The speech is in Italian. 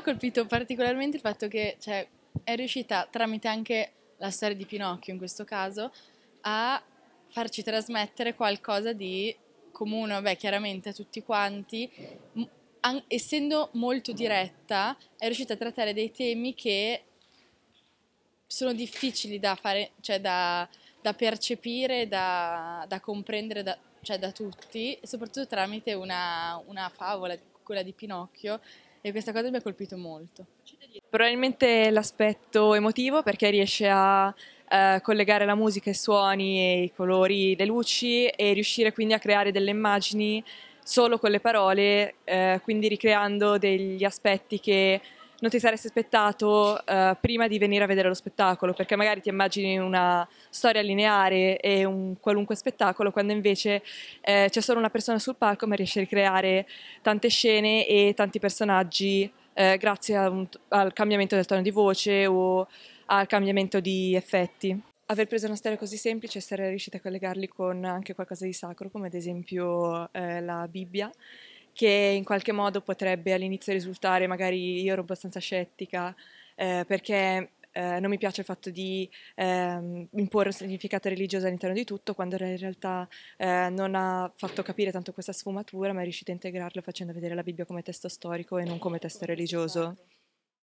ha colpito particolarmente il fatto che cioè, è riuscita, tramite anche la storia di Pinocchio in questo caso, a farci trasmettere qualcosa di comune, beh, chiaramente a tutti quanti, an- essendo molto diretta, è riuscita a trattare dei temi che sono difficili da, fare, cioè da, da percepire, da, da comprendere da, cioè da tutti, soprattutto tramite una, una favola, quella di Pinocchio, e questa cosa mi ha colpito molto. Probabilmente l'aspetto emotivo perché riesce a eh, collegare la musica, i suoni, e i colori, le luci e riuscire quindi a creare delle immagini solo con le parole, eh, quindi ricreando degli aspetti che non ti saresti aspettato eh, prima di venire a vedere lo spettacolo, perché magari ti immagini una storia lineare e un qualunque spettacolo, quando invece eh, c'è solo una persona sul palco ma riesce a ricreare tante scene e tanti personaggi eh, grazie un, al cambiamento del tono di voce o al cambiamento di effetti. Aver preso una storia così semplice e essere riuscita a collegarli con anche qualcosa di sacro, come ad esempio eh, la Bibbia, che in qualche modo potrebbe all'inizio risultare, magari io ero abbastanza scettica, eh, perché eh, non mi piace il fatto di ehm, imporre un significato religioso all'interno di tutto, quando in realtà eh, non ha fatto capire tanto questa sfumatura, ma è riuscita a integrarlo facendo vedere la Bibbia come testo storico e non come testo religioso.